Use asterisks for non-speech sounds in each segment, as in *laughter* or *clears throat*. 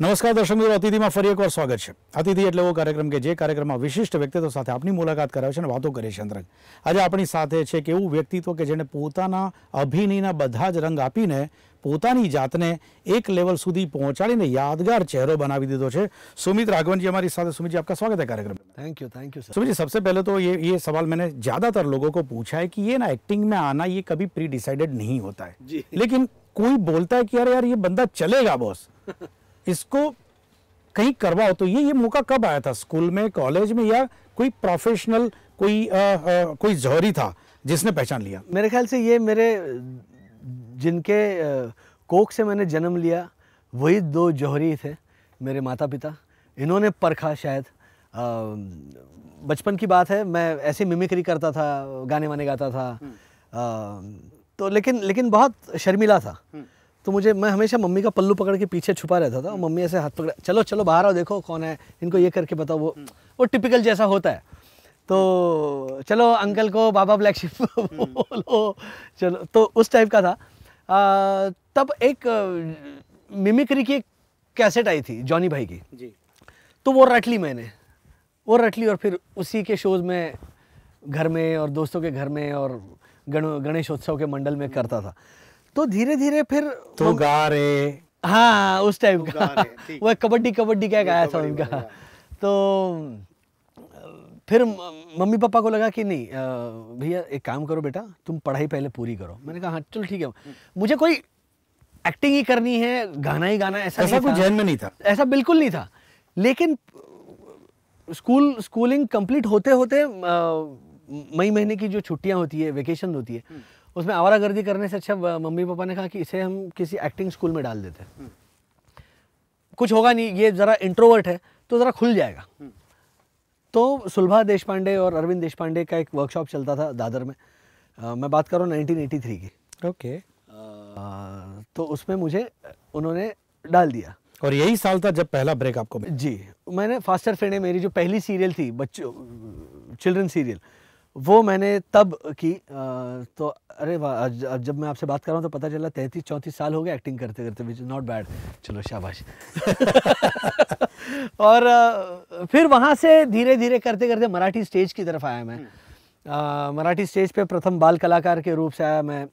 नमस्कार दर्शकों और अतिथि मा फरीक और स्वागत है अतिथि એટલે વો કાર્યક્રમ કે જે કાર્યક્રમમાં વિશેષ વ્યક્તિ તો સાથે આપની મુલાકાત કરાવે છે અને વાતો કરે છે અંતર આજ આપણી સાથે છે કે એવું વ્યક્તિત્વ કે જેને પોતાના અભિનેના બધા જ રંગ આપીને પોતાની જાતને એક લેવલ સુધી પહોંચાડીને યાદગાર ચહેરો બનાવી દીધો છે સુમિત راગવનજી અમારી સાથે સુમિતજી આપka સ્વાગત છે કાર્યક્રમમાં થેન્ક્યુ થેન્ક્યુ સર સુમિતજી સૌથી પહેલા તો યે યે સવાલ મેને જ્યાદાતર લોકો કો પૂછા હે કે યે ના એક્ટિંગ મે આના યે કભી પ્રી ડિસાઈડેડ નહીં હોતા હે લેકિન કોઈ બોલતા હે કે યાર યાર યે બંદા ચલેગા બોસ इसको कहीं करवाओ तो ये ये मौका कब आया था स्कूल में कॉलेज में या कोई प्रोफेशनल कोई आ, आ, कोई जहरी था जिसने पहचान लिया मेरे ख्याल से ये मेरे जिनके कोक से मैंने जन्म लिया वही दो जौहरी थे मेरे माता पिता इन्होंने परखा शायद बचपन की बात है मैं ऐसे मिमिक्री करता था गाने वाने गाता था आ, हम्म। तो लेकिन लेकिन बहुत शर्मिला था हम्म। तो मुझे मैं हमेशा मम्मी का पल्लू पकड़ के पीछे छुपा रहता था और मम्मी ऐसे हाथ पकड़ चलो चलो बाहर आओ देखो कौन है इनको ये करके बताओ वो वो टिपिकल जैसा होता है तो चलो अंकल को बाबा ब्लैक शिप *laughs* हम्म। बोलो चलो तो उस टाइप का था आ, तब एक मिमिक्री की एक कैसेट आई थी जॉनी भाई की जी तो वो रट ली मैंने वो रट ली और फिर उसी के शोज़ में घर में और दोस्तों के घर में और गणेशोत्सव के मंडल में करता था तो धीरे धीरे फिर तो गा रहे हाँ उस टाइप का वो कबड्डी कबड्डी क्या गाया था उनका तो फिर मम्मी पापा को लगा कि नहीं भैया एक काम करो बेटा तुम पढ़ाई पहले पूरी करो मैंने कहा हाँ चल ठीक है मुझे कोई एक्टिंग ही करनी है गाना ही गाना ऐसा ऐसा कुछ जहन में नहीं था ऐसा बिल्कुल नहीं था लेकिन स्कूल स्कूलिंग कंप्लीट होते होते मई महीने की जो छुट्टियां होती है वेकेशन होती है उसमें आवारा गर्दी करने से अच्छा मम्मी पापा ने कहा कि इसे हम किसी एक्टिंग स्कूल में डाल देते हम्म। कुछ होगा नहीं ये ज़रा इंट्रोवर्ट है तो ज़रा खुल जाएगा हम्म। तो सुलभा देश और अरविंद देश का एक वर्कशॉप चलता था दादर में आ, मैं बात कर रहा हूँ नाइनटीन की ओके तो उसमें मुझे उन्होंने डाल दिया और यही साल था जब पहला ब्रेक आपको जी मैंने फास्टर फ्रेंड है मेरी जो पहली सीरियल थी बच्चों चिल्ड्रन सीरियल वो मैंने तब की तो अरे वाह जब मैं आपसे बात कर रहा हूँ तो पता चला तैंतीस चौंतीस साल हो गए एक्टिंग करते करते विच इज़ नॉट बैड चलो शाबाश *laughs* और फिर वहाँ से धीरे धीरे करते करते मराठी स्टेज की तरफ आया मैं हम्म। मराठी स्टेज पे प्रथम बाल कलाकार के रूप से आया मैं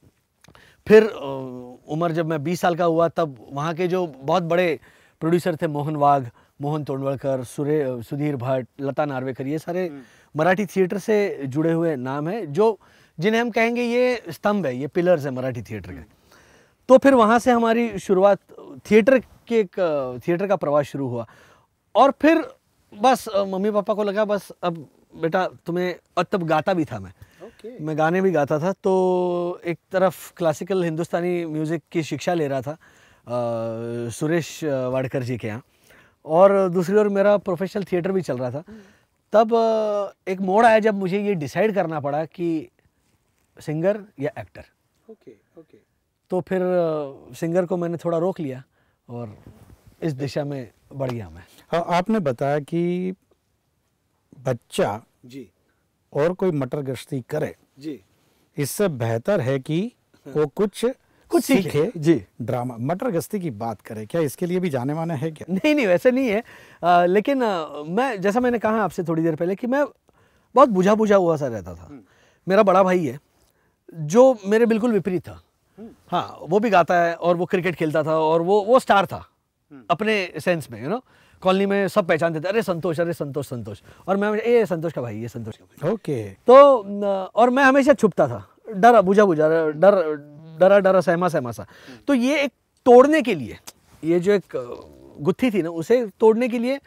फिर उम्र जब मैं बीस साल का हुआ तब वहाँ के जो बहुत बड़े प्रोड्यूसर थे मोहन वाघ मोहन तोंडवलकर सुरे सुधीर भट्ट लता नार्वेकर ये सारे हम्म। मराठी थिएटर से जुड़े हुए नाम है जो जिन्हें हम कहेंगे ये स्तंभ है ये पिलर्स है मराठी थिएटर के तो फिर वहाँ से हमारी शुरुआत थिएटर के एक थिएटर का प्रवास शुरू हुआ और फिर बस मम्मी पापा को लगा बस अब बेटा तुम्हें और तब गाता भी था मैं okay. मैं गाने भी गाता था तो एक तरफ क्लासिकल हिंदुस्तानी म्यूज़िक की शिक्षा ले रहा था आ, सुरेश वाडकर जी के यहाँ और दूसरी ओर मेरा प्रोफेशनल थिएटर भी चल रहा था हम्म। तब एक मोड़ आया जब मुझे ये डिसाइड करना पड़ा कि सिंगर या एक्टर ओके ओके तो फिर सिंगर को मैंने थोड़ा रोक लिया और इस दिशा में बढ़ गया मैं हाँ आपने बताया कि बच्चा जी और कोई मटर गश्ती करे जी इससे बेहतर है कि हाँ। वो कुछ कुछ सीखे जी ड्रामा मटर गस्ती की बात करें क्या इसके लिए भी जाने माना है क्या नहीं नहीं वैसे नहीं है आ, लेकिन आ, मैं जैसा मैंने कहा आपसे थोड़ी देर पहले कि मैं बहुत बुझा बुझा हुआ सा रहता था हम्म। मेरा बड़ा भाई है जो मेरे बिल्कुल विपरीत था हम्म। हाँ वो भी गाता है और वो क्रिकेट खेलता था और वो वो स्टार था हम्म। अपने सेंस में यू नो कॉलोनी में सब पहचानते थे अरे संतोष अरे संतोष संतोष और मैं ये संतोष का भाई ये संतोष का भाई ओके okay. तो और मैं हमेशा छुपता था डर बुझा बुझा डर डरा डरा सहमा सहमा सा तो ये एक तोड़ने के लिए ये जो एक गुत्थी थी ना उसे तोड़ने के लिए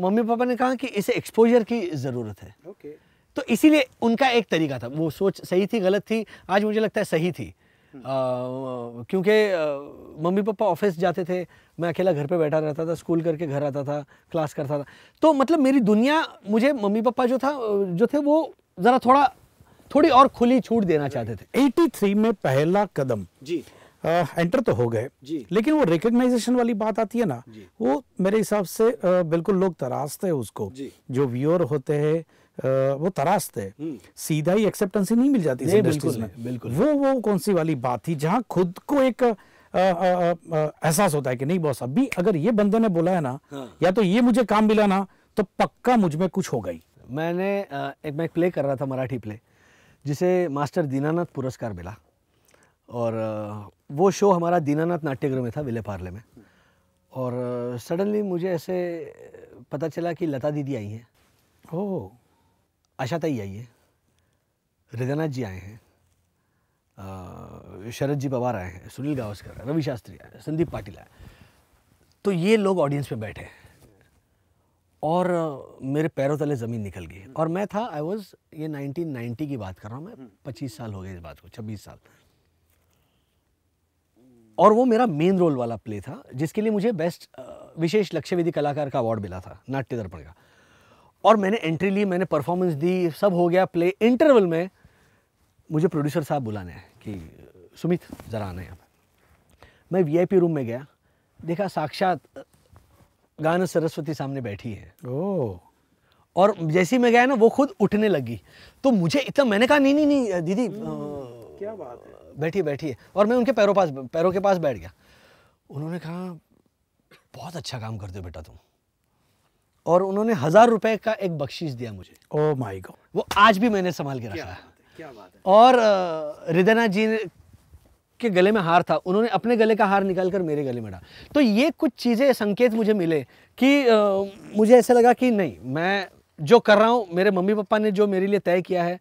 मम्मी पापा ने कहा कि इसे एक्सपोजर की ज़रूरत है okay. तो इसीलिए उनका एक तरीका था वो सोच सही थी गलत थी आज मुझे लगता है सही थी हम्म। क्योंकि मम्मी पापा ऑफिस जाते थे मैं अकेला घर पे बैठा रहता था स्कूल करके घर आता था क्लास करता था तो मतलब मेरी दुनिया मुझे मम्मी पापा जो था जो थे वो ज़रा थोड़ा थोड़ी और खुली छूट देना चाहते थे 83 में पहला कदम जी आ, एंटर तो हो गए लेकिन वो रिकग्नाइजेशन वाली बात आती है ना वो मेरे हिसाब से आ, बिल्कुल लोग तराशते हैं उसको जो व्यूअर होते हैं वो तराशते हैं हम्म। सीधा ही एक्सेप्टेंस ही नहीं मिल जाती नहीं, बिल्कुल, में बिल्कुल वो वो कौन सी वाली बात थी जहाँ खुद को एक एहसास होता है कि नहीं बॉस अभी अगर ये बंदे ने बोला है ना हाँ। या तो ये मुझे काम मिला ना तो पक्का मुझ में कुछ हो गई मैंने एक मैं प्ले कर रहा था मराठी प्ले जिसे मास्टर दीनानाथ पुरस्कार मिला और वो शो हमारा दीनानाथ नाट्यगृह में था विले पार्ले में और सडनली मुझे ऐसे पता चला कि लता दीदी आई हैं हो आशा ताई आई है हृदयनाथ जी आए हैं शरद जी पवार आए हैं सुनील गावस्कर रवि शास्त्री आए संदीप पाटिल आए तो ये लोग ऑडियंस में बैठे हैं और मेरे पैरों तले ज़मीन निकल गई हम्म। और मैं था आई वॉज ये 1990 की बात कर रहा हूँ मैं 25 हम्म। साल हो गए इस बात को 26 साल और वो मेरा मेन रोल वाला प्ले था जिसके लिए मुझे बेस्ट विशेष लक्ष्यवेदी कलाकार का अवार्ड मिला था नाट्य दर्पण का और मैंने एंट्री ली मैंने परफॉर्मेंस दी सब हो गया प्ले इंटरवल में मुझे प्रोड्यूसर साहब बुलाने हैं कि सुमित ज़रा आना यहाँ पर मैं वीआईपी रूम में गया देखा साक्षात गाना सरस्वती सामने बैठी है ओ और जैसे ही मैं गया ना वो खुद उठने लगी तो मुझे इतना मैंने कहा नहीं नहीं नहीं दीदी आ, हम्म, क्या बात है बैठी बैठी है और मैं उनके पैरों पास पैरों के पास बैठ गया उन्होंने कहा बहुत अच्छा काम करते हो बेटा तुम और उन्होंने हजार रुपए का एक बख्शीश दिया मुझे ओ माई गॉड वो आज भी मैंने संभाल के रखा है क्या बात है और हृदयनाथ जी के गले में हार था उन्होंने अपने गले का हार निकाल कर मेरे गले में डाला तो ये कुछ चीज़ें संकेत मुझे मिले कि आ, मुझे ऐसा लगा कि नहीं मैं जो कर रहा हूँ मेरे मम्मी पापा ने जो मेरे लिए तय किया है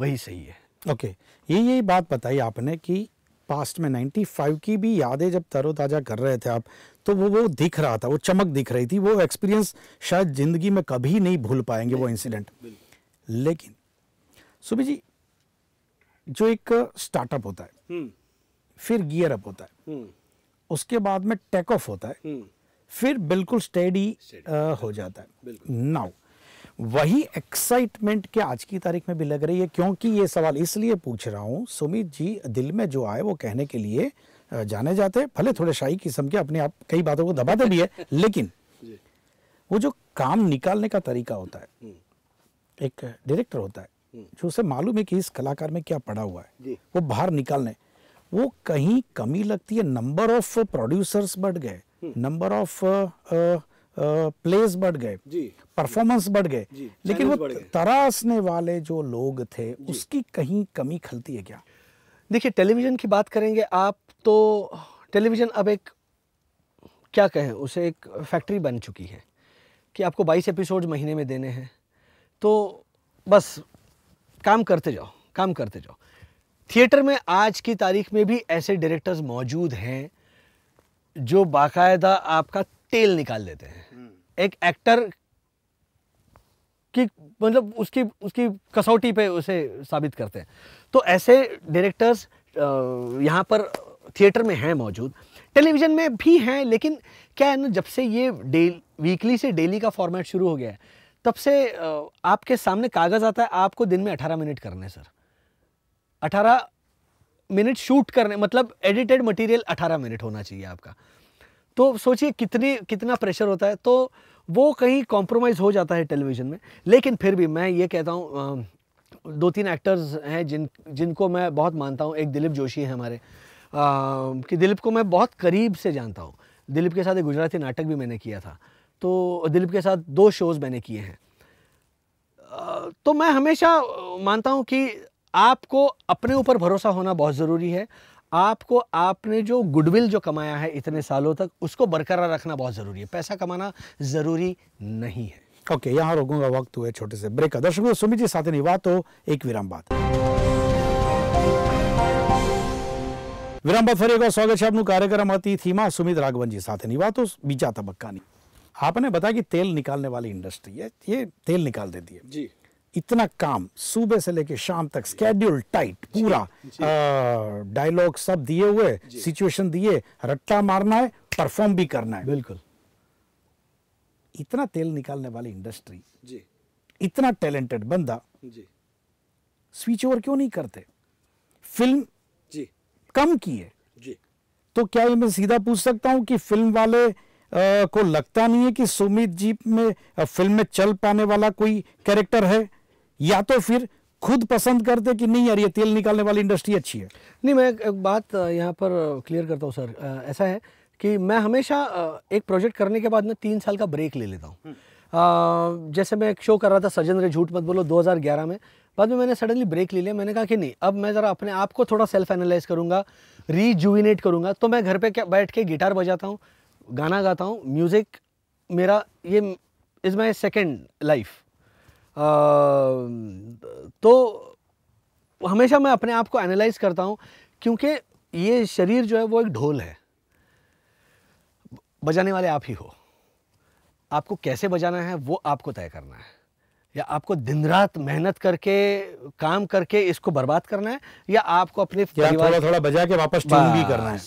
वही सही है ओके ये यही बात बताई आपने कि पास्ट में 95 की भी यादें जब तरोताज़ा कर रहे थे आप तो वो वो दिख रहा था वो चमक दिख रही थी वो एक्सपीरियंस शायद ज़िंदगी में कभी नहीं भूल पाएंगे वो इंसिडेंट लेकिन सुबह जी जो एक स्टार्टअप होता है हम्म। फिर गियर अप होता है हम्म। उसके बाद में टेक ऑफ होता है हम्म। फिर बिल्कुल स्टेडी हो जाता है नाउ वही एक्साइटमेंट के आज की तारीख में भी लग रही है क्योंकि ये सवाल इसलिए पूछ रहा हूँ सुमित जी दिल में जो आए वो कहने के लिए जाने जाते भले थोड़े शाही किस्म के अपने आप कई बातों को दबाते तो भी है *laughs* लेकिन वो जो काम निकालने का तरीका होता है हम्म। एक डायरेक्टर होता है जो उसे मालूम है कि इस कलाकार में क्या पड़ा हुआ है वो बाहर निकालने वो कहीं कमी लगती है नंबर ऑफ प्रोड्यूसर्स बढ़ गए नंबर ऑफ प्लेस बढ़ गए परफॉर्मेंस बढ़ गए लेकिन वो तरासने वाले जो लोग थे उसकी कहीं कमी खलती है क्या देखिए टेलीविज़न की बात करेंगे आप तो टेलीविज़न अब एक क्या कहें उसे एक फैक्ट्री बन चुकी है कि आपको 22 एपिसोड महीने में देने हैं तो बस काम करते जाओ काम करते जाओ थिएटर में आज की तारीख में भी ऐसे डायरेक्टर्स मौजूद हैं जो बाकायदा आपका तेल निकाल देते हैं हम्म। एक एक्टर की मतलब उसकी उसकी कसौटी पे उसे साबित करते हैं तो ऐसे डायरेक्टर्स यहाँ पर थिएटर में हैं मौजूद टेलीविज़न में भी हैं लेकिन क्या है ना जब से ये वीकली से डेली का फॉर्मेट शुरू हो गया है तब से आपके सामने कागज़ आता है आपको दिन में अठारह मिनट करने सर अठारह मिनट शूट करने मतलब एडिटेड मटेरियल अठारह मिनट होना चाहिए आपका तो सोचिए कितनी कितना प्रेशर होता है तो वो कहीं कॉम्प्रोमाइज़ हो जाता है टेलीविज़न में लेकिन फिर भी मैं ये कहता हूँ दो तीन एक्टर्स हैं जिन जिनको मैं बहुत मानता हूँ एक दिलीप जोशी है हमारे आ, कि दिलीप को मैं बहुत करीब से जानता हूँ दिलीप के साथ एक गुजराती नाटक भी मैंने किया था तो दिलीप के साथ दो शोज़ मैंने किए हैं तो मैं हमेशा मानता हूँ कि आपको अपने ऊपर भरोसा होना बहुत ज़रूरी है आपको आपने जो गुडविल जो कमाया है इतने सालों तक उसको बरकरार रखना बहुत ज़रूरी है पैसा कमाना ज़रूरी नहीं है ओके okay, यहाँ रोकूंगा वक्त हुए छोटे से ब्रेक का दर्शकों सुमित जी साथ बात तो एक विराम बात विराम बात વિરામ બાદ ફરી એકવાર સ્વાગત सुमित राघवन जी साथ नहीं बात तो बीचा तबक्का नहीं आपने बताया कि तेल निकालने वाली इंडस्ट्री है ये तेल निकाल देती है जी इतना काम सुबह से लेके शाम तक स्केड्यूल टाइट पूरा डायलॉग सब दिए हुए सिचुएशन दिए रट्टा मारना है परफॉर्म भी करना है बिल्कुल इतना तेल निकालने वाली इंडस्ट्री जी इतना टैलेंटेड बंदा जी स्विच ओवर क्यों नहीं करते फिल्म जी कम की है जी तो क्या ये मैं सीधा पूछ सकता हूं कि फिल्म वाले आ, को लगता नहीं है कि सुमित जी में फिल्म में चल पाने वाला कोई कैरेक्टर है या तो फिर खुद पसंद करते कि नहीं यार ये तेल निकालने वाली इंडस्ट्री अच्छी है नहीं मैं एक बात यहाँ पर क्लियर करता हूँ सर ऐसा है कि मैं हमेशा एक प्रोजेक्ट करने के बाद में तीन साल का ब्रेक ले लेता हूँ हम्म। जैसे मैं एक शो कर रहा था सजन रे झूठ मत बोलो 2011 में बाद में मैंने सडनली ब्रेक ले लिया मैंने कहा कि नहीं अब मैं ज़रा अपने आप को थोड़ा सेल्फ एनालाइज करूँगा रीजुविनेट करूँगा तो मैं घर पर बैठ के गिटार बजाता हूँ गाना गाता हूँ म्यूज़िक मेरा ये इज़ माई सेकेंड लाइफ तो हमेशा मैं अपने आप को एनालाइज करता हूँ क्योंकि ये शरीर जो है वो एक ढोल है बजाने वाले आप ही हो आपको कैसे बजाना है वो आपको तय करना है या आपको दिन रात मेहनत करके काम करके इसको बर्बाद करना है या आपको अपने परिवार थोड़ा थोड़ा बजा के वापस भी करना है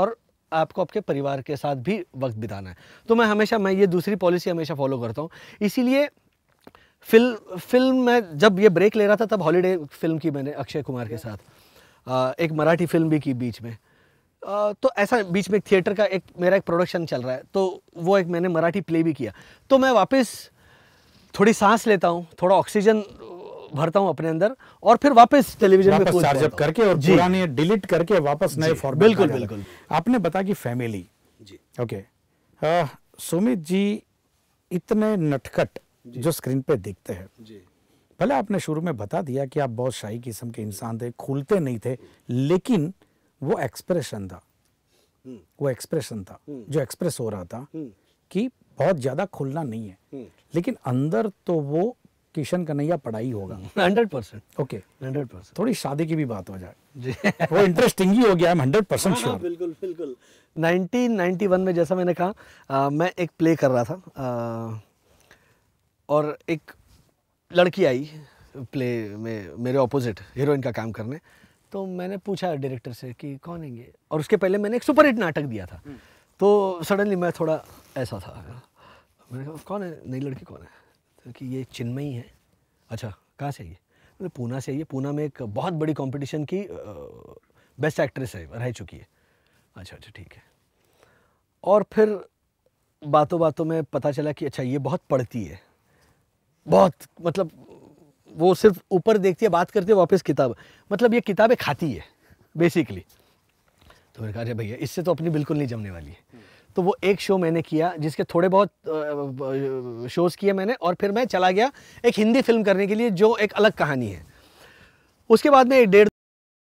और आपको आपके परिवार के साथ भी वक्त बिताना है तो मैं हमेशा मैं ये दूसरी पॉलिसी हमेशा फॉलो करता हूँ इसीलिए फिल्म फिल्म में जब ये ब्रेक ले रहा था तब हॉलीडे फिल्म की मैंने अक्षय कुमार के साथ एक मराठी फिल्म भी की बीच में तो ऐसा बीच में थिएटर का एक मेरा एक प्रोडक्शन चल रहा है तो वो एक मैंने मराठी प्ले भी किया तो मैं वापस थोड़ी सांस लेता हूँ थोड़ा ऑक्सीजन भरता हूँ अपने अंदर और फिर वापस टेलीविजन में चार्जअप करके और पुराने डिलीट करके वापस नए फॉर्मेट बिल्कुल बिल्कुल आपने बता कि फैमिली जी ओके सुमित जी इतने नटखट जो स्क्रीन पे दिखते हैं भले आपने शुरू में बता दिया कि आप बहुत शाही किस्म के इंसान थे खुलते नहीं थे लेकिन वो एक्सप्रेशन था हम्म। वो एक्सप्रेशन था हम्म। जो एक्सप्रेस हो रहा था हम्म। कि बहुत ज़्यादा खुलना नहीं है लेकिन अंदर तो वो किशन कन्हैया पढ़ाई होगा hundred percent okay hundred percent थोड़ी शादी की भी बात हो जाए *laughs* वो इंटरेस्टिंग ही हो गया हंड्रेड परसेंट श्योर बिल्कुल बिल्कुल 1991 में जैसा मैंने कहा मैं एक प्ले कर रहा था आ, और एक लड़की आई प्ले में मेरे ऑपोजिट हीरोइन का काम करने तो मैंने पूछा डायरेक्टर से कि कौन है ये और उसके पहले मैंने एक सुपर हिट नाटक दिया था हम्म। तो सडनली मैं थोड़ा ऐसा था मैंने कहा कौन है नई लड़की कौन है तो कि ये चिन्मयी है अच्छा कहाँ से आइए है पूना से आई है पूना में एक बहुत बड़ी कॉम्पिटिशन की बेस्ट एक्ट्रेस है रह चुकी है अच्छा अच्छा ठीक है और फिर बातों बातों में पता चला कि अच्छा ये बहुत पढ़ती है बहुत मतलब वो सिर्फ ऊपर देखती है बात करती है वापस किताब मतलब ये किताबें खाती है बेसिकली तो मैंने कहा भैया इससे तो अपनी बिल्कुल नहीं जमने वाली है तो वो एक शो मैंने किया जिसके थोड़े बहुत शोज़ किए मैंने और फिर मैं चला गया एक हिंदी फिल्म करने के लिए जो एक अलग कहानी है उसके बाद में एक डेढ़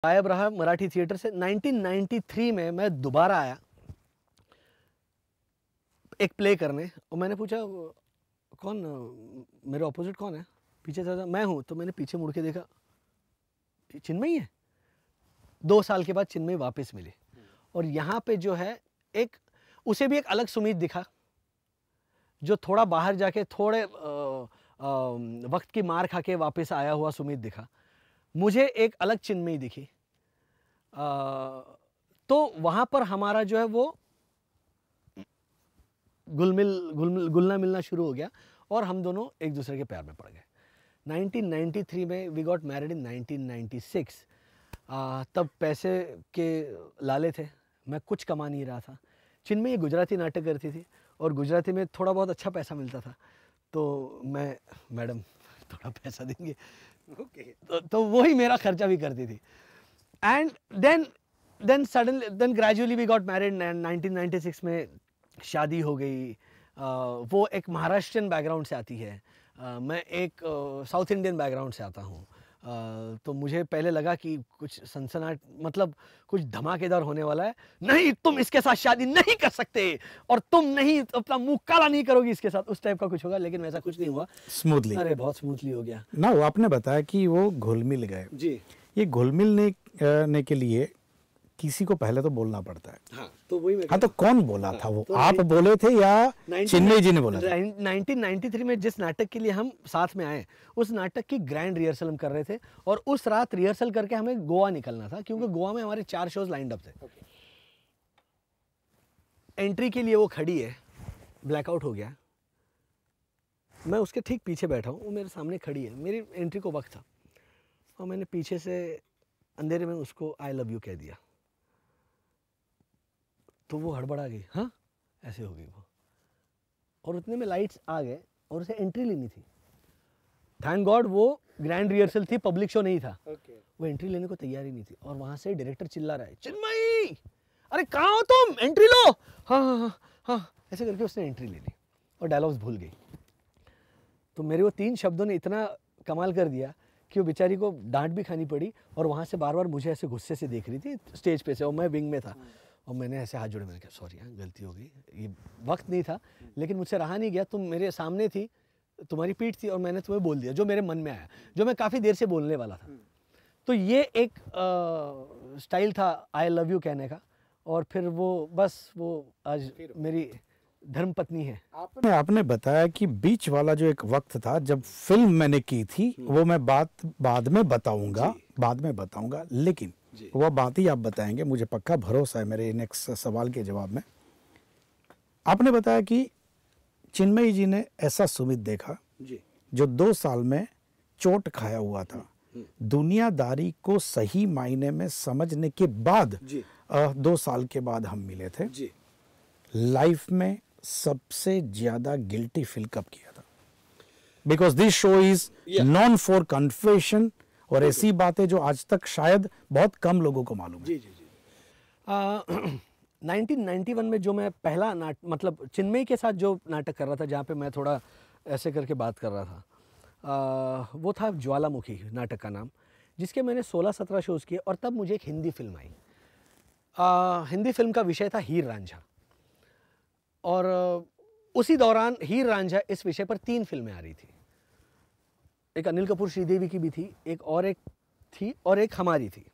गायब रहा मराठी थिएटर से 1993 में मैं दोबारा आया एक प्ले करने और मैंने पूछा कौन मेरे ऑपोजिट कौन है पीछे चला मैं हूँ तो मैंने पीछे मुड़ के देखा चिन्मई है दो साल के बाद चिन्मई वापस मिली और यहाँ पे जो है एक उसे भी एक अलग सुमित दिखा जो थोड़ा बाहर जाके थोड़े आ, आ, वक्त की मार खा के वापस आया हुआ सुमित दिखा मुझे एक अलग चिन्मई दिखी आ, तो वहाँ पर हमारा जो है वो गुल मिल गुल मिल, गुलना मिलना शुरू हो गया और हम दोनों एक दूसरे के प्यार में पड़ गए 1993 में वी गॉट मैरिड इन 1996 आ, तब पैसे के लाले थे मैं कुछ कमा नहीं रहा था चिन में ये गुजराती नाटक करती थी और गुजराती में थोड़ा बहुत अच्छा पैसा मिलता था तो मैं मैडम थोड़ा पैसा देंगे ओके okay. तो, तो वही मेरा खर्चा भी करती थी and then then suddenly then gradually we got married nineteen ninety six में शादी हो गई वो एक महाराष्ट्रियन बैकग्राउंड से आती है मैं एक साउथ इंडियन बैकग्राउंड से आता हूँ तो मुझे पहले लगा कि कुछ सनसनाट मतलब कुछ धमाकेदार होने वाला है नहीं तुम इसके साथ शादी नहीं कर सकते और तुम नहीं अपना मुंह काला नहीं करोगी इसके साथ उस टाइप का कुछ होगा लेकिन वैसा कुछ नहीं हुआ स्मूथली अरे बहुत स्मूथली हो गया ना वो आपने बताया कि वो घुलमिल गए जी ये घुलमिलने मिलने के लिए किसी को पहले तो बोलना पड़ता है हाँ तो वही मैं हाँ तो कौन बोला हाँ, था वो तो आप बोले थे या चिन्मय जी ने बोला था 1993 में जिस नाटक के लिए हम साथ में आए उस नाटक की ग्रैंड रिहर्सल हम कर रहे थे और उस रात रिहर्सल करके हमें गोवा निकलना था क्योंकि हम्म। गोवा में हमारे चार शोज लाइंड अप थे एंट्री के लिए वो खड़ी है ब्लैकआउट हो गया मैं उसके ठीक पीछे बैठा हूँ वो मेरे सामने खड़ी है मेरी एंट्री को वक्त था और मैंने पीछे से अंधेरे में उसको आई लव यू कह दिया तो वो हड़बड़ा गई हाँ ऐसे हो गई वो और उतने में लाइट्स आ गए और उसे एंट्री लेनी थी थैंक गॉड वो ग्रैंड रिहर्सल थी पब्लिक शो नहीं था okay. वो एंट्री लेने को तैयार ही नहीं थी और वहाँ से डायरेक्टर चिल्ला रहा है चिन्मई अरे कहाँ हो तुम एंट्री लो हाँ हाँ हाँ हाँ ऐसे करके उसने एंट्री ले ली और डायलॉग्स भूल गई तो मेरे वो तीन शब्दों ने इतना कमाल कर दिया कि वो बेचारी को डांट भी खानी पड़ी और वहाँ से बार बार मुझे ऐसे गुस्से से देख रही थी स्टेज पे से और मैं विंग में था hmm. और मैंने ऐसे हाथ जोड़े मैंने कहा सॉरी हाँ गलती हो गई ये वक्त नहीं था लेकिन मुझसे रहा नहीं गया तुम मेरे सामने थी तुम्हारी पीठ थी और मैंने तुम्हें बोल दिया जो मेरे मन में आया जो मैं काफ़ी देर से बोलने वाला था हम्म। तो ये एक स्टाइल था आई लव यू कहने का और फिर वो बस वो आज मेरी धर्म पत्नी है आपने आपने बताया कि बीच वाला जो एक वक्त था जब फिल्म मैंने की थी हम्म। वो मैं बात बाद में बताऊंगा बाद में बताऊंगा लेकिन वह बात ही आप बताएंगे मुझे पक्का भरोसा है मेरे नेक्स्ट सवाल के जवाब में आपने बताया कि चिन्मयी जी ने ऐसा सुमित देखा जी जो दो साल में चोट खाया हुआ था हम्म। दुनियादारी को सही मायने में समझने के बाद आ, दो साल के बाद हम मिले थे जी लाइफ में सबसे ज्यादा गिल्टी फील कब किया था because this show is known for confession और ऐसी बातें जो आज तक शायद बहुत कम लोगों को मालूम है जी जी जी *clears throat* नाइन्टी वन में जो मैं पहला नाट मतलब चिन्मई के साथ जो नाटक कर रहा था जहाँ पे मैं थोड़ा ऐसे करके बात कर रहा था आ, वो था ज्वालामुखी नाटक का नाम जिसके मैंने 16-17 शोज़ किए और तब मुझे एक हिंदी फिल्म आई आ, हिंदी फिल्म का विषय था हीर रांझा और उसी दौरान हीर रांझा इस विषय पर तीन फिल्में आ रही थी एक अनिल कपूर श्रीदेवी की भी थी एक और एक थी और एक हमारी थी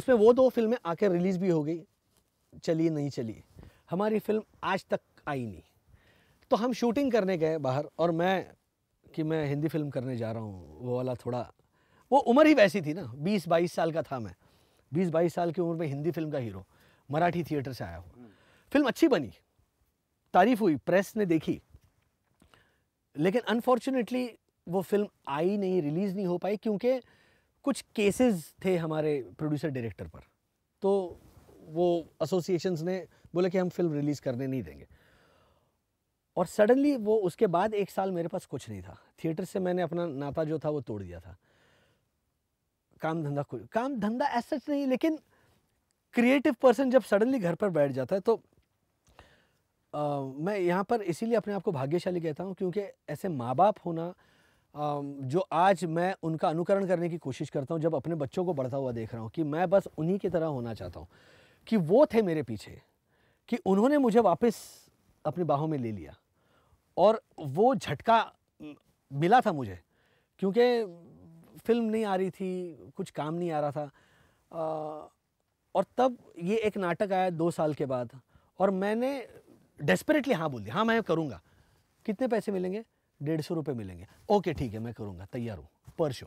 उसमें वो दो फिल्में आकर रिलीज़ भी हो गई चली नहीं चली हमारी फिल्म आज तक आई नहीं तो हम शूटिंग करने गए बाहर और मैं कि मैं हिंदी फिल्म करने जा रहा हूँ वो वाला थोड़ा वो उम्र ही वैसी थी ना बीस बाईस साल का था मैं बीस बाईस साल की उम्र में हिंदी फिल्म का हीरो मराठी थिएटर से आया हूँ फिल्म अच्छी बनी तारीफ हुई प्रेस ने देखी लेकिन अनफॉर्चुनेटली वो फिल्म आई नहीं रिलीज़ नहीं हो पाई क्योंकि कुछ केसेस थे हमारे प्रोड्यूसर डायरेक्टर पर तो वो एसोसिएशंस ने बोला कि हम फिल्म रिलीज़ करने नहीं देंगे और सडनली वो उसके बाद एक साल मेरे पास कुछ नहीं था थिएटर से मैंने अपना नाता जो था वो तोड़ दिया था काम धंधा कुछ काम धंधा ऐसा सच नहीं लेकिन क्रिएटिव पर्सन जब सडनली घर पर बैठ जाता है तो आ, मैं यहाँ पर इसीलिए अपने आप को भाग्यशाली कहता हूँ क्योंकि ऐसे माँ बाप होना जो आज मैं उनका अनुकरण करने की कोशिश करता हूँ जब अपने बच्चों को बढ़ता हुआ देख रहा हूँ कि मैं बस उन्हीं की तरह होना चाहता हूँ कि वो थे मेरे पीछे कि उन्होंने मुझे वापस अपनी बाहों में ले लिया और वो झटका मिला था मुझे क्योंकि फिल्म नहीं आ रही थी कुछ काम नहीं आ रहा था आ, और तब ये एक नाटक आया दो साल के बाद और मैंने डेस्परेटली हाँ बोल दिया हाँ मैं करूँगा कितने पैसे मिलेंगे डेढ़ सौ रुपये मिलेंगे ओके ठीक है मैं करूँगा तैयार हूँ पर शो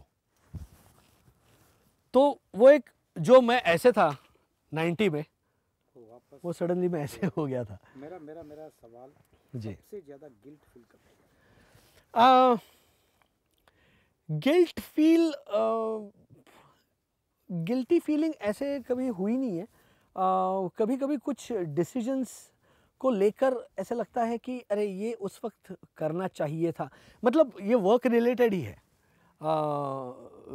तो वो एक जो मैं ऐसे था नाइन्टी में वो सडनली मैं ऐसे हो गया था मेरा मेरा मेरा सवाल जी सबसे ज़्यादा गिल्ट फील करते गिल्ट फील गिल्टी फीलिंग ऐसे कभी हुई नहीं है आ, कभी कभी कुछ डिसीजंस को लेकर ऐसा लगता है कि अरे ये उस वक्त करना चाहिए था मतलब ये वर्क रिलेटेड ही है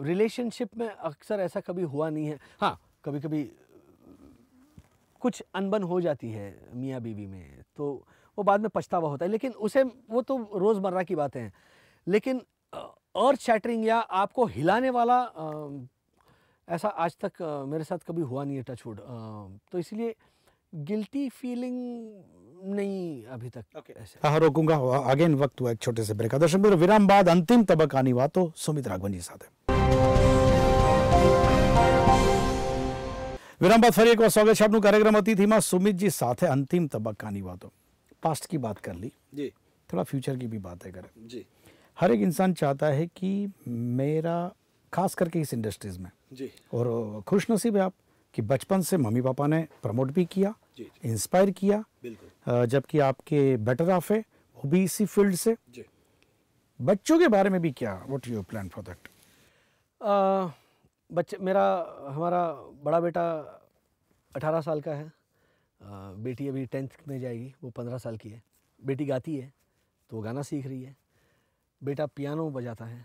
रिलेशनशिप में अक्सर ऐसा कभी हुआ नहीं है हाँ कभी कभी कुछ अनबन हो जाती है मियाँ बीवी में तो वो बाद में पछतावा होता है लेकिन उसे वो तो रोज़मर्रा की बातें हैं लेकिन अर्थ शैटरिंग या आपको हिलाने वाला आ, ऐसा आज तक आ, मेरे साथ कभी हुआ नहीं है टच वुड तो इसलिए गिल्टी फीलिंग नहीं अभी तक okay. हाँ, हाँ रोकूंगा हाँ, अगेन वक्त हुआ एक छोटे से ब्रेक दर्शक मेरे विराम बाद अंतिम तबक आनी हुआ तो सुमित राघवन जी साथ विराम बाद फरी एक बार स्वागत है कार्यक्रम अतिथि मां सुमित जी साथ है अंतिम तबक आनी हुआ तो पास्ट की बात कर ली जी थोड़ा फ्यूचर की भी बात है करें जी हर एक इंसान चाहता है कि मेरा खास करके इस इंडस्ट्रीज में जी और खुश नसीब है आप कि बचपन से मम्मी पापा ने प्रमोट भी किया इंस्पायर किया जबकि आपके बेटर ऑफ है वो भी इसी फील्ड से बच्चों के बारे में भी क्या what you plan for that बच्चे मेरा हमारा बड़ा बेटा अठारह साल का है आ, बेटी अभी टेंथ में जाएगी वो पंद्रह साल की है बेटी गाती है तो वो गाना सीख रही है बेटा पियानो बजाता है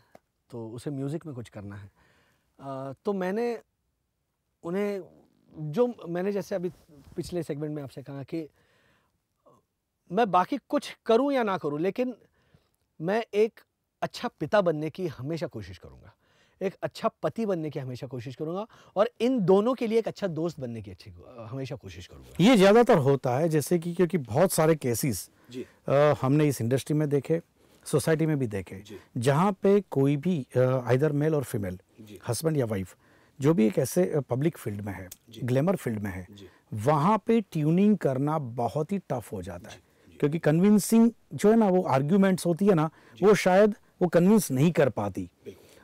तो उसे म्यूज़िक में कुछ करना है आ, तो मैंने उन्हें जो मैंने जैसे अभी पिछले सेगमेंट में आपसे कहा कि मैं बाकी कुछ करूं या ना करूं लेकिन मैं एक अच्छा पिता बनने की हमेशा कोशिश करूंगा एक अच्छा पति बनने की हमेशा कोशिश करूंगा और इन दोनों के लिए एक अच्छा दोस्त बनने की अच्छी हमेशा कोशिश करूंगा ये ज़्यादातर होता है जैसे कि क्योंकि बहुत सारे केसेस हमने इस इंडस्ट्री में देखे सोसाइटी में भी देखे जहाँ पे कोई भी इधर मेल और फीमेल हस्बैंड या वाइफ जो भी एक ऐसे पब्लिक फील्ड में है ग्लैमर फील्ड में है वहाँ पे ट्यूनिंग करना बहुत ही टफ हो जाता है क्योंकि कन्विंसिंग जो है ना वो आर्ग्यूमेंट्स होती है ना वो शायद वो कन्विंस नहीं कर पाती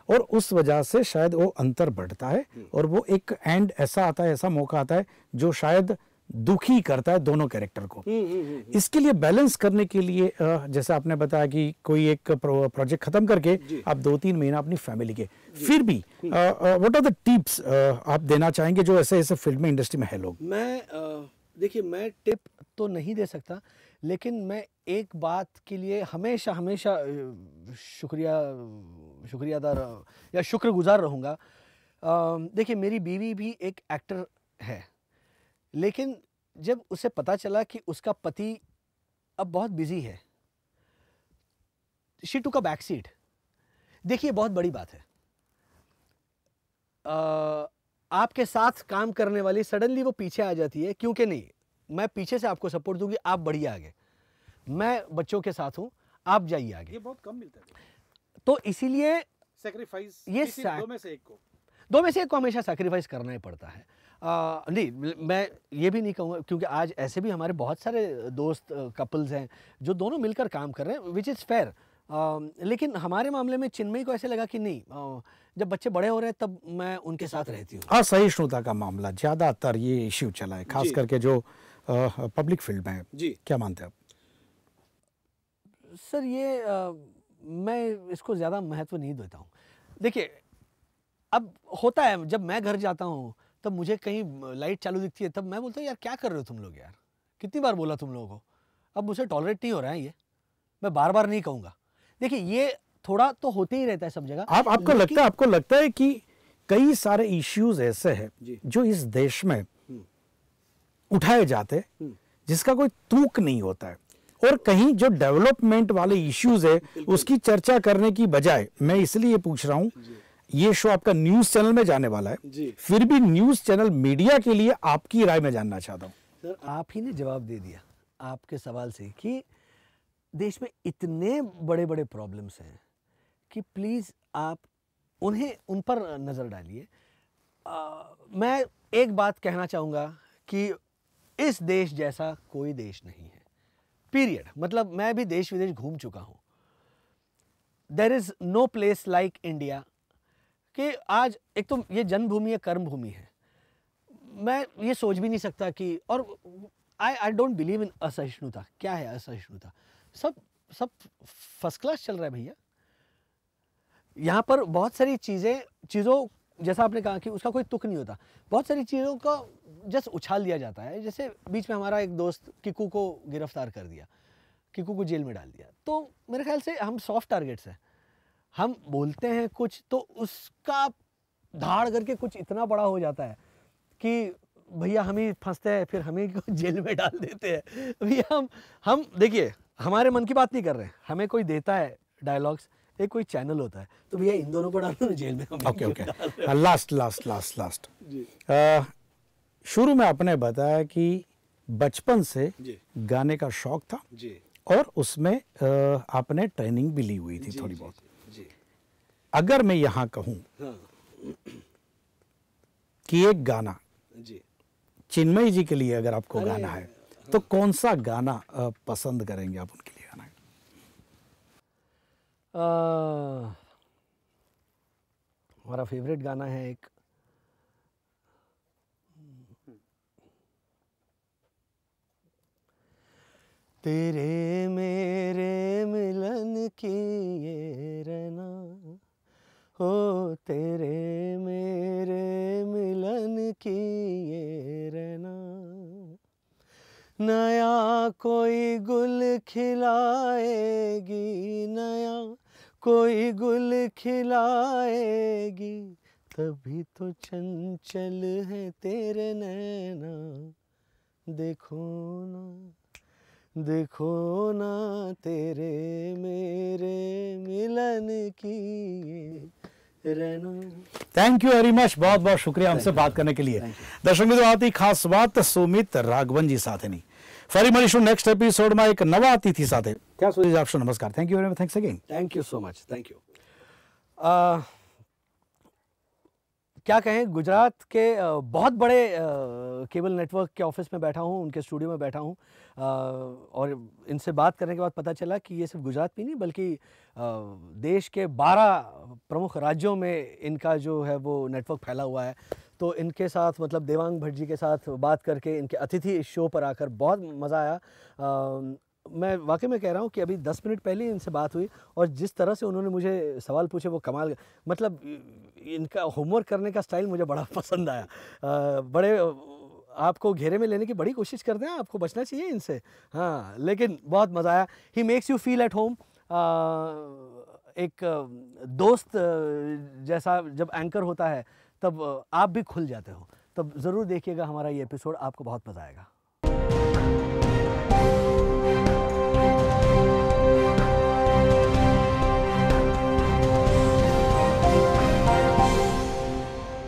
और उस वजह से शायद वो अंतर बढ़ता है हम्म। और वो एक एंड ऐसा आता है ऐसा मौका आता है जो शायद दुखी करता है दोनों कैरेक्टर को ही, ही, ही, इसके लिए बैलेंस करने के लिए जैसे आपने बताया कि कोई एक प्रोजेक्ट खत्म करके आप दो तीन महीना अपनी फैमिली के फिर भी व्हाट आर द टिप्स आप देना चाहेंगे जो ऐसे ऐसे फिल्म इंडस्ट्री में है लोग मैं देखिए मैं टिप तो नहीं दे सकता लेकिन मैं एक बात के लिए हमेशा हमेशा शुक्रिया शुक्रिया अदा या शुक्रगुजार रहूँगा देखिए मेरी बीवी भी एक एक्टर है लेकिन जब उसे पता चला कि उसका पति अब बहुत बिजी है टू का बैक सीट देखिए बहुत बड़ी बात है आ, आपके साथ काम करने वाली सडनली वो पीछे आ जाती है क्योंकि नहीं मैं पीछे से आपको सपोर्ट दूंगी आप बढ़िया आगे मैं बच्चों के साथ हूं आप जाइए आगे ये बहुत कम मिलता है तो इसीलिए सेक्रीफाइस ये दो में से एक को दो में से एक को हमेशा सेक्रीफाइस करना ही पड़ता है आ, नहीं मैं ये भी नहीं कहूँगा क्योंकि आज ऐसे भी हमारे बहुत सारे दोस्त कपल्स हैं जो दोनों मिलकर काम कर रहे हैं विच इज़ फेयर लेकिन हमारे मामले में चिन्मई को ऐसे लगा कि नहीं आ, जब बच्चे बड़े हो रहे हैं तब मैं उनके साथ रहती हूँ हाँ सहिष्णुता का मामला ज़्यादातर ये इश्यू चला है खास करके जो आ, पब्लिक फील्ड में जी क्या मानते हैं आप सर ये आ, मैं इसको ज़्यादा महत्व नहीं देता हूँ देखिए अब होता है जब मैं घर जाता हूँ तब मुझे कहीं लाइट चालू दिखती है तब मैं बोलता हूँ यार क्या कर रहे हो तुम लोग यार कितनी बार बोला तुम लोगों को अब मुझे टॉलरेट नहीं हो रहा है ये मैं बार बार नहीं कहूँगा देखिए ये थोड़ा तो होते ही रहता है सब जगह आप आपको लगता है आपको लगता है कि कई सारे इश्यूज ऐसे हैं जो इस देश में हम्म। उठाए जाते हम्म। जिसका कोई तूक नहीं होता है और कहीं जो डेवलपमेंट वाले इश्यूज है उसकी चर्चा करने की बजाय मैं इसलिए पूछ रहा हूँ ये शो आपका न्यूज चैनल में जाने वाला है जी। फिर भी न्यूज चैनल मीडिया के लिए आपकी राय में जानना चाहता हूँ सर आप ही ने जवाब दे दिया आपके सवाल से कि देश में इतने बड़े बड़े प्रॉब्लम्स हैं कि प्लीज़ आप उन्हें उन पर नज़र डालिए मैं एक बात कहना चाहूँगा कि इस देश जैसा कोई देश नहीं है पीरियड मतलब मैं भी देश विदेश घूम चुका हूँ there is no place like India कि आज एक तो ये जन्मभूमि है कर्म भूमि है मैं ये सोच भी नहीं सकता कि और आई आई डोंट बिलीव इन असहिष्णुता क्या है असहिष्णुता सब सब फर्स्ट क्लास चल रहा है भैया यहाँ पर बहुत सारी चीज़ें चीज़ों जैसा आपने कहा कि उसका कोई तुक नहीं होता बहुत सारी चीज़ों का जस्ट उछाल दिया जाता है जैसे बीच में हमारा एक दोस्त किकू को गिरफ्तार कर दिया किकू को जेल में डाल दिया तो मेरे ख्याल से हम सॉफ्ट टारगेट्स हैं हम बोलते हैं कुछ तो उसका धाड़ करके कुछ इतना बड़ा हो जाता है कि भैया हम ही फंसते हैं फिर हमें *laughs* जेल में डाल देते हैं भैया हम हम देखिए हमारे मन की बात नहीं कर रहे हैं हमें कोई देता है डायलॉग्स एक कोई चैनल होता है तो भैया इन दोनों को डाल दो जेल में okay okay last last last last शुरू में आपने बताया कि बचपन से गाने का शौक था और उसमें आपने ट्रेनिंग भी ली हुई थी थोड़ी बहुत अगर मैं यहां कहूं हाँ। कि एक गाना जी चिन्मय जी के लिए अगर आपको गाना है हाँ। तो कौन सा गाना पसंद करेंगे आप उनके लिए गाना हमारा फेवरेट गाना है एक तेरे मेरे मिलन की ये रहना हो तेरे मेरे मिलन की ये रहना नया कोई गुल खिलाएगी नया कोई गुल खिलाएगी तभी तो चंचल है तेरे नैना देखो ना देखो ना तेरे मेरे मिलन की थैंक यू वेरी मच बहुत बहुत शुक्रिया हमसे बात करने के लिए दर्शक मित्रों आती खास बात सुमित राघवन जी साथ नहीं फेरी मरीश नेक्स्ट एपिसोड में एक नवा अतिथि साथ क्या सोचिए आपसे नमस्कार thank you very much thanks again thank you so much thank you क्या कहें गुजरात के बहुत बड़े केबल नेटवर्क के ऑफिस में बैठा हूँ उनके स्टूडियो में बैठा हूँ और इनसे बात करने के बाद पता चला कि ये सिर्फ गुजरात में नहीं बल्कि देश के 12 प्रमुख राज्यों में इनका जो है वो नेटवर्क फैला हुआ है तो इनके साथ मतलब देवांग भट्ट जी के साथ बात करके इनके अतिथि इस शो पर आकर बहुत मज़ा आया मैं वाकई में कह रहा हूँ कि अभी दस मिनट पहले ही इनसे बात हुई और जिस तरह से उन्होंने मुझे सवाल पूछे वो कमाल मतलब इनका होमवर्क करने का स्टाइल मुझे बड़ा *laughs* पसंद आया आ, बड़े आपको घेरे में लेने की बड़ी कोशिश करते हैं आपको बचना चाहिए इनसे हाँ लेकिन बहुत मज़ा आया he makes you feel at home एक दोस्त जैसा जब एंकर होता है तब आप भी खुल जाते हो तब ज़रूर देखिएगा हमारा ये एपिसोड आपको बहुत मज़ा आएगा